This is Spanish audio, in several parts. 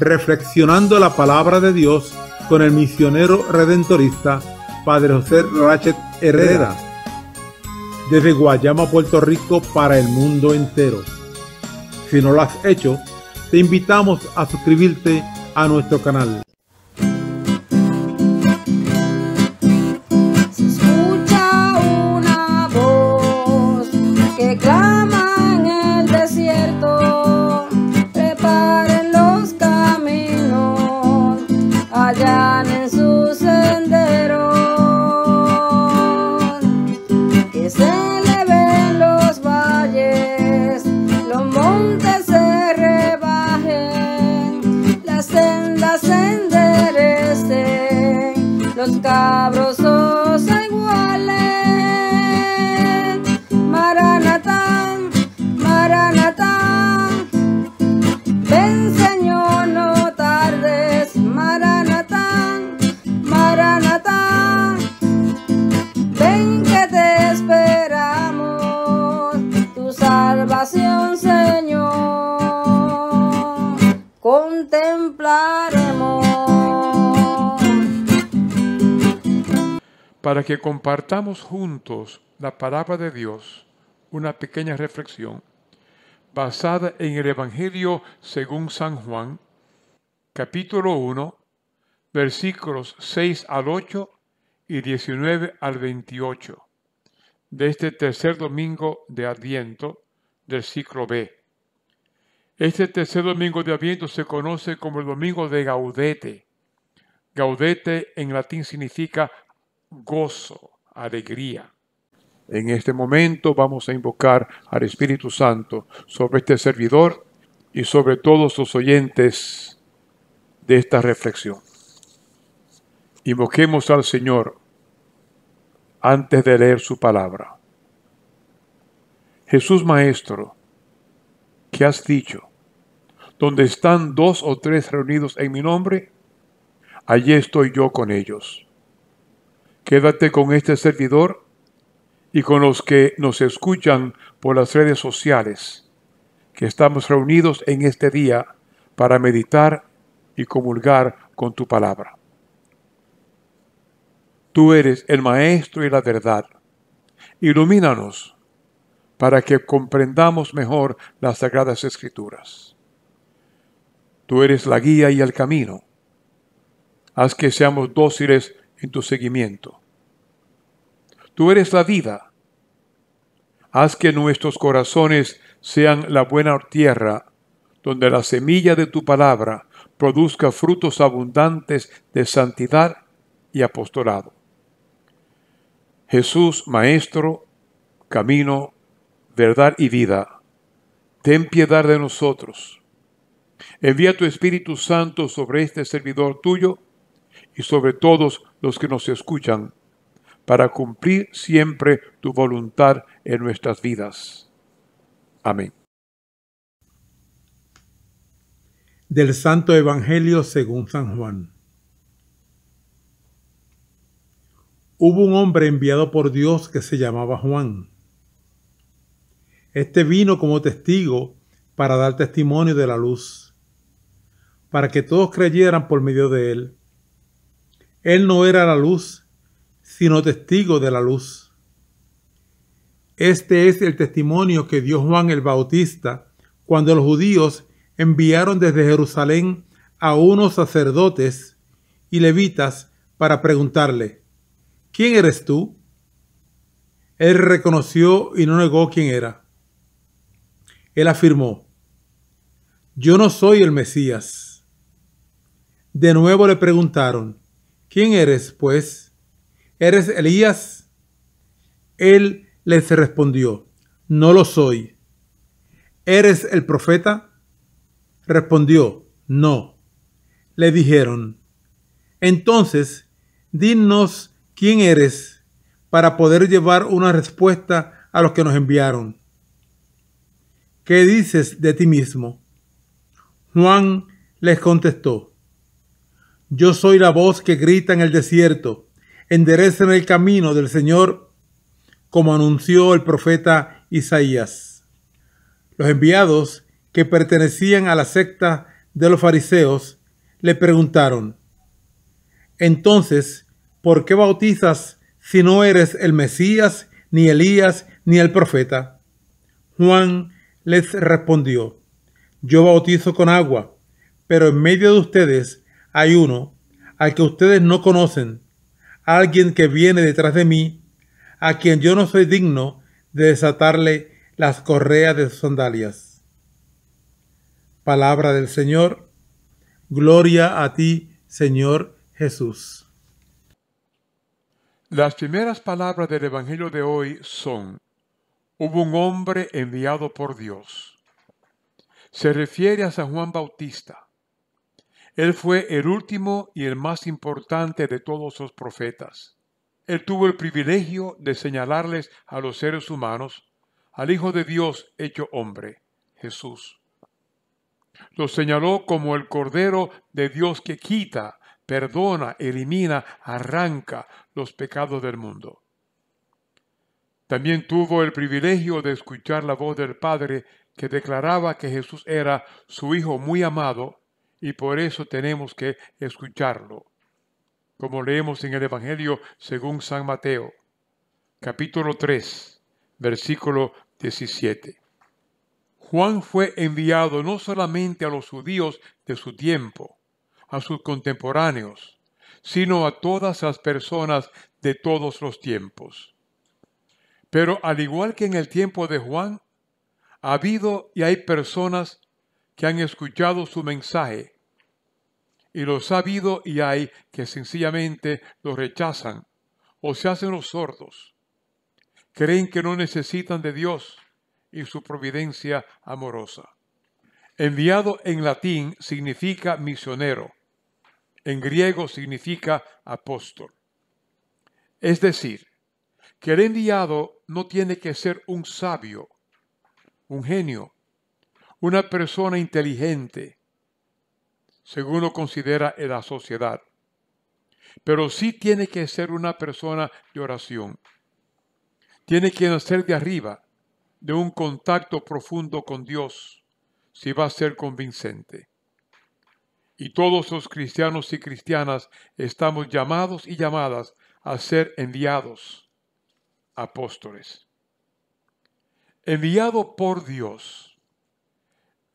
reflexionando la palabra de Dios con el misionero redentorista Padre José Rachet Herrera, desde Guayama, Puerto Rico, para el mundo entero. Si no lo has hecho, te invitamos a suscribirte a nuestro canal para que compartamos juntos la palabra de Dios, una pequeña reflexión basada en el Evangelio según San Juan, capítulo 1, versículos 6 al 8 y 19 al 28, de este tercer domingo de Adviento del ciclo B. Este tercer domingo de Adviento se conoce como el domingo de Gaudete. Gaudete en latín significa gozo, alegría. En este momento vamos a invocar al Espíritu Santo sobre este servidor y sobre todos los oyentes de esta reflexión. Invoquemos al Señor antes de leer su palabra. Jesús Maestro, ¿qué has dicho? Donde están dos o tres reunidos en mi nombre, allí estoy yo con ellos. Quédate con este servidor y con los que nos escuchan por las redes sociales, que estamos reunidos en este día para meditar y comulgar con tu palabra. Tú eres el Maestro y la verdad. Ilumínanos para que comprendamos mejor las sagradas escrituras. Tú eres la guía y el camino. Haz que seamos dóciles en tu seguimiento. Tú eres la vida. Haz que nuestros corazones sean la buena tierra, donde la semilla de tu palabra produzca frutos abundantes de santidad y apostolado. Jesús, Maestro, camino, verdad y vida, ten piedad de nosotros. Envía tu Espíritu Santo sobre este servidor tuyo y sobre todos los que nos escuchan, para cumplir siempre tu voluntad en nuestras vidas. Amén. Del Santo Evangelio según San Juan. Hubo un hombre enviado por Dios que se llamaba Juan. Este vino como testigo para dar testimonio de la luz, para que todos creyeran por medio de él. Él no era la luz, sino testigo de la luz. Este es el testimonio que dio Juan el Bautista cuando los judíos enviaron desde Jerusalén a unos sacerdotes y levitas para preguntarle, ¿quién eres tú? Él reconoció y no negó quién era. Él afirmó, yo no soy el Mesías. De nuevo le preguntaron, ¿Quién eres, pues? ¿Eres Elías? Él les respondió, no lo soy. ¿Eres el profeta? Respondió, no. Le dijeron, entonces, dinos quién eres para poder llevar una respuesta a los que nos enviaron. ¿Qué dices de ti mismo? Juan les contestó, yo soy la voz que grita en el desierto, enderecen el camino del Señor, como anunció el profeta Isaías. Los enviados que pertenecían a la secta de los fariseos le preguntaron, entonces, ¿por qué bautizas si no eres el Mesías, ni Elías, ni el profeta? Juan les respondió, yo bautizo con agua, pero en medio de ustedes hay uno, al que ustedes no conocen, alguien que viene detrás de mí, a quien yo no soy digno de desatarle las correas de sus sandalias. Palabra del Señor, gloria a ti, Señor Jesús. Las primeras palabras del Evangelio de hoy son, hubo un hombre enviado por Dios. Se refiere a San Juan Bautista él fue el último y el más importante de todos los profetas. Él tuvo el privilegio de señalarles a los seres humanos al Hijo de Dios hecho hombre, Jesús. Los señaló como el Cordero de Dios que quita, perdona, elimina, arranca los pecados del mundo. También tuvo el privilegio de escuchar la voz del Padre que declaraba que Jesús era su Hijo muy amado y por eso tenemos que escucharlo. Como leemos en el Evangelio según San Mateo, capítulo 3, versículo 17. Juan fue enviado no solamente a los judíos de su tiempo, a sus contemporáneos, sino a todas las personas de todos los tiempos. Pero al igual que en el tiempo de Juan, ha habido y hay personas que han escuchado su mensaje y lo habido y hay que sencillamente lo rechazan o se hacen los sordos. Creen que no necesitan de Dios y su providencia amorosa. Enviado en latín significa misionero. En griego significa apóstol. Es decir, que el enviado no tiene que ser un sabio, un genio, una persona inteligente, según lo considera en la sociedad. Pero sí tiene que ser una persona de oración. Tiene que nacer de arriba, de un contacto profundo con Dios, si va a ser convincente. Y todos los cristianos y cristianas estamos llamados y llamadas a ser enviados, apóstoles. Enviado por Dios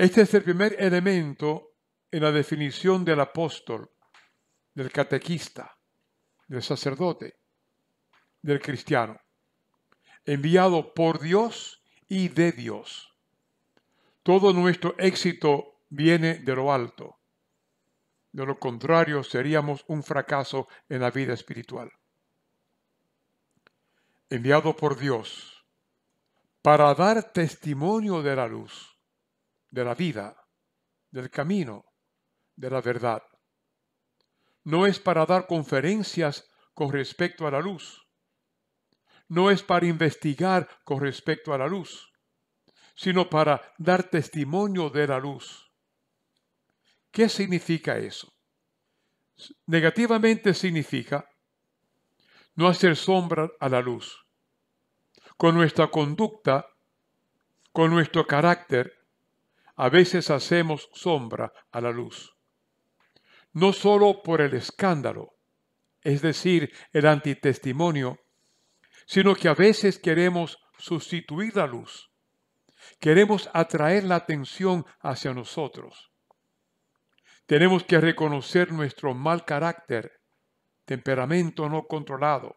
este es el primer elemento en la definición del apóstol, del catequista, del sacerdote, del cristiano, enviado por Dios y de Dios. Todo nuestro éxito viene de lo alto. De lo contrario, seríamos un fracaso en la vida espiritual. Enviado por Dios para dar testimonio de la luz de la vida, del camino, de la verdad. No es para dar conferencias con respecto a la luz. No es para investigar con respecto a la luz, sino para dar testimonio de la luz. ¿Qué significa eso? Negativamente significa no hacer sombra a la luz. Con nuestra conducta, con nuestro carácter, a veces hacemos sombra a la luz. No solo por el escándalo, es decir, el antitestimonio, sino que a veces queremos sustituir la luz. Queremos atraer la atención hacia nosotros. Tenemos que reconocer nuestro mal carácter, temperamento no controlado,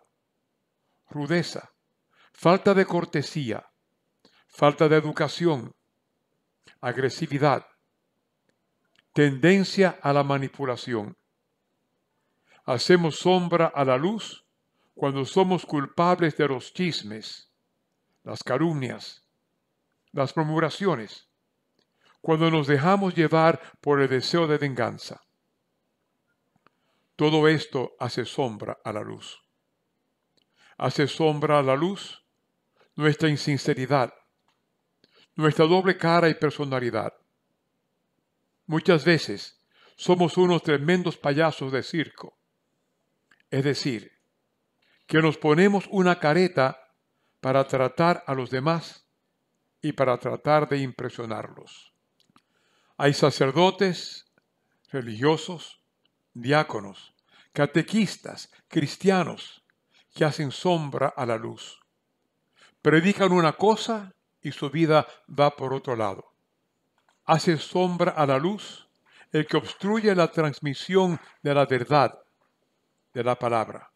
rudeza, falta de cortesía, falta de educación, agresividad, tendencia a la manipulación. Hacemos sombra a la luz cuando somos culpables de los chismes, las calumnias, las murmuraciones, cuando nos dejamos llevar por el deseo de venganza. Todo esto hace sombra a la luz. Hace sombra a la luz nuestra insinceridad, nuestra doble cara y personalidad. Muchas veces somos unos tremendos payasos de circo. Es decir, que nos ponemos una careta para tratar a los demás y para tratar de impresionarlos. Hay sacerdotes, religiosos, diáconos, catequistas, cristianos, que hacen sombra a la luz. Predican una cosa y su vida va por otro lado. Hace sombra a la luz el que obstruye la transmisión de la verdad, de la palabra.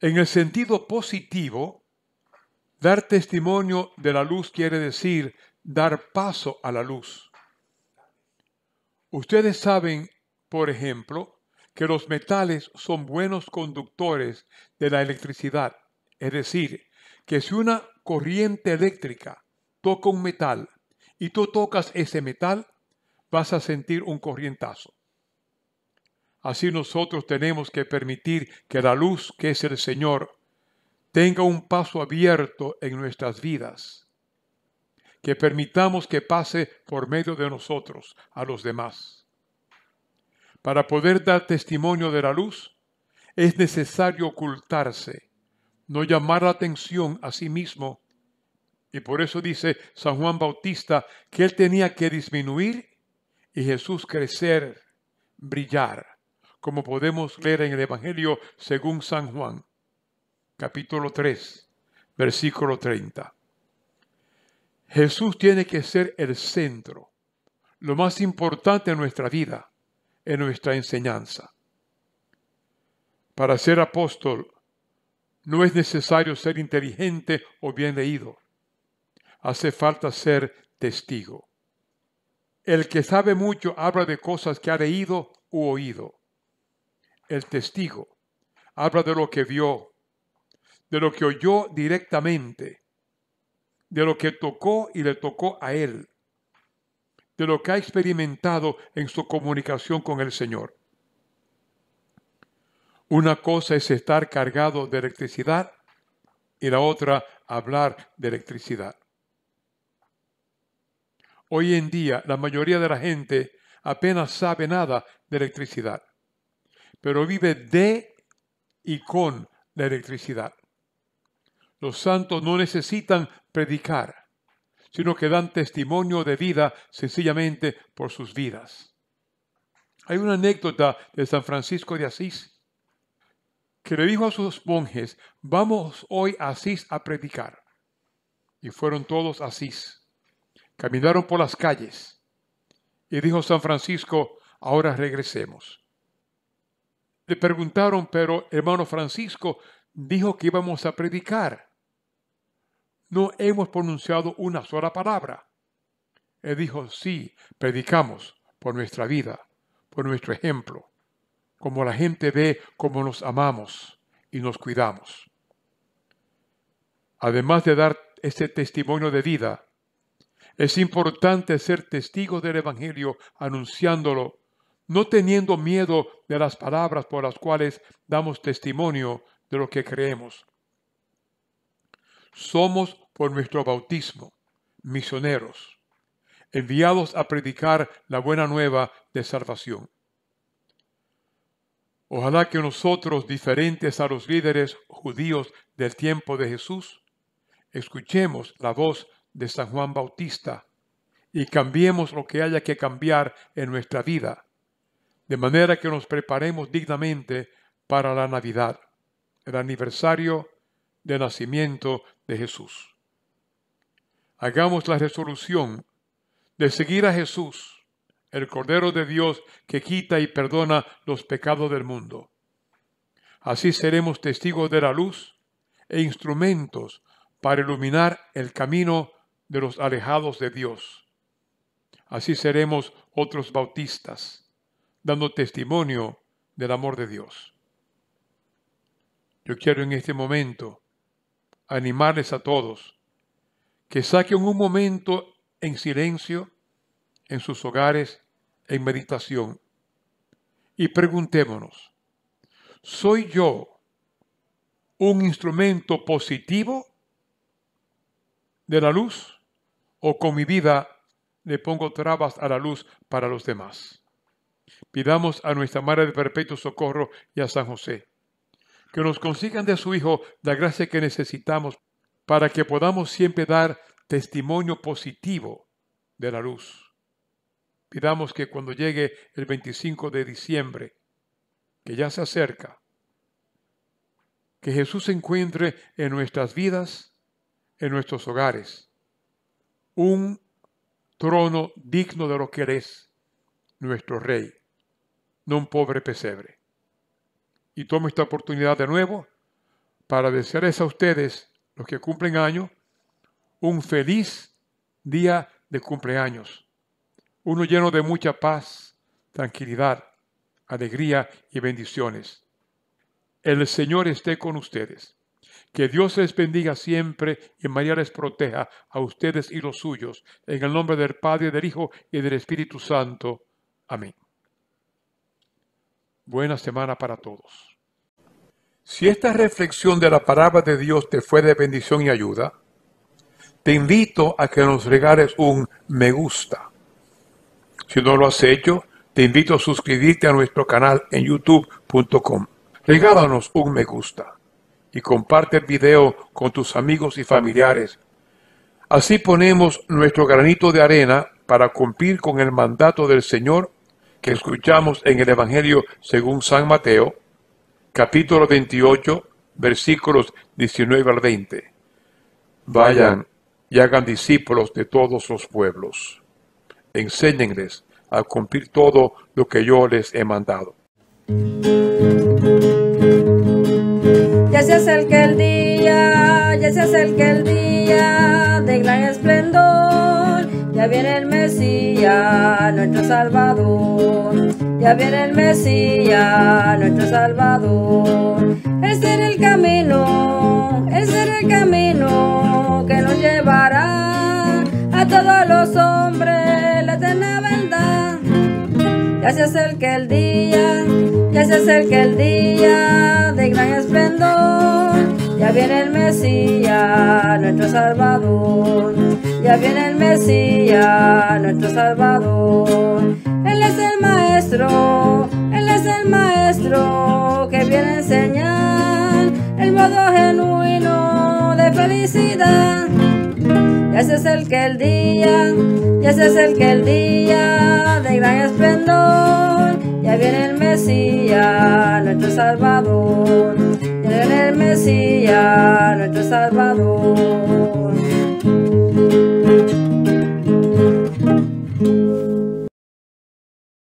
En el sentido positivo, dar testimonio de la luz quiere decir dar paso a la luz. Ustedes saben, por ejemplo, que los metales son buenos conductores de la electricidad, es decir, que si una corriente eléctrica toca un metal y tú tocas ese metal, vas a sentir un corrientazo. Así nosotros tenemos que permitir que la luz, que es el Señor, tenga un paso abierto en nuestras vidas, que permitamos que pase por medio de nosotros a los demás. Para poder dar testimonio de la luz, es necesario ocultarse no llamar la atención a sí mismo. Y por eso dice San Juan Bautista que él tenía que disminuir y Jesús crecer, brillar, como podemos leer en el Evangelio según San Juan, capítulo 3, versículo 30. Jesús tiene que ser el centro, lo más importante en nuestra vida, en nuestra enseñanza. Para ser apóstol no es necesario ser inteligente o bien leído. Hace falta ser testigo. El que sabe mucho habla de cosas que ha leído u oído. El testigo habla de lo que vio, de lo que oyó directamente, de lo que tocó y le tocó a él, de lo que ha experimentado en su comunicación con el Señor. Una cosa es estar cargado de electricidad y la otra hablar de electricidad. Hoy en día la mayoría de la gente apenas sabe nada de electricidad, pero vive de y con la electricidad. Los santos no necesitan predicar, sino que dan testimonio de vida sencillamente por sus vidas. Hay una anécdota de San Francisco de Asís que le dijo a sus monjes, vamos hoy a Asís a predicar. Y fueron todos a Asís. Caminaron por las calles. Y dijo San Francisco, ahora regresemos. Le preguntaron, pero hermano Francisco dijo que íbamos a predicar. No hemos pronunciado una sola palabra. Él dijo, sí, predicamos por nuestra vida, por nuestro ejemplo como la gente ve cómo nos amamos y nos cuidamos. Además de dar este testimonio de vida, es importante ser testigo del Evangelio anunciándolo, no teniendo miedo de las palabras por las cuales damos testimonio de lo que creemos. Somos por nuestro bautismo misioneros, enviados a predicar la buena nueva de salvación. Ojalá que nosotros, diferentes a los líderes judíos del tiempo de Jesús, escuchemos la voz de San Juan Bautista y cambiemos lo que haya que cambiar en nuestra vida, de manera que nos preparemos dignamente para la Navidad, el aniversario de nacimiento de Jesús. Hagamos la resolución de seguir a Jesús el Cordero de Dios que quita y perdona los pecados del mundo. Así seremos testigos de la luz e instrumentos para iluminar el camino de los alejados de Dios. Así seremos otros bautistas, dando testimonio del amor de Dios. Yo quiero en este momento animarles a todos que saquen un momento en silencio en sus hogares en meditación y preguntémonos, ¿soy yo un instrumento positivo de la luz o con mi vida le pongo trabas a la luz para los demás? Pidamos a nuestra Madre de Perpetuo Socorro y a San José que nos consigan de su Hijo la gracia que necesitamos para que podamos siempre dar testimonio positivo de la luz. Pidamos que cuando llegue el 25 de diciembre, que ya se acerca, que Jesús se encuentre en nuestras vidas, en nuestros hogares, un trono digno de lo que eres, nuestro Rey, no un pobre pesebre. Y tomo esta oportunidad de nuevo para desearles a ustedes, los que cumplen año, un feliz día de cumpleaños uno lleno de mucha paz, tranquilidad, alegría y bendiciones. El Señor esté con ustedes. Que Dios les bendiga siempre y María les proteja a ustedes y los suyos. En el nombre del Padre, del Hijo y del Espíritu Santo. Amén. Buena semana para todos. Si esta reflexión de la palabra de Dios te fue de bendición y ayuda, te invito a que nos regales un me gusta si no lo has hecho, te invito a suscribirte a nuestro canal en youtube.com. Regálanos un me gusta y comparte el video con tus amigos y familiares. Así ponemos nuestro granito de arena para cumplir con el mandato del Señor que escuchamos en el Evangelio según San Mateo, capítulo 28, versículos 19 al 20. Vayan y hagan discípulos de todos los pueblos enséñenles a cumplir todo lo que yo les he mandado. Ya se acerca el día, ya se acerca el día de gran esplendor. Ya viene el Mesías, nuestro Salvador. Ya viene el Mesías, nuestro Salvador. Es este el camino, es este el camino que nos llevará a todos los hombres ya se acerca el día, ya se acerca el día de gran esplendor. Ya viene el Mesías, nuestro Salvador. Ya viene el Mesías, nuestro Salvador. Él es el Maestro, Él es el Maestro que viene a enseñar el modo genuino de felicidad es el que el día, y ese es el día de gran esplendor. Ya viene el Mesías, nuestro Salvador. Ya viene el Mesías, nuestro Salvador.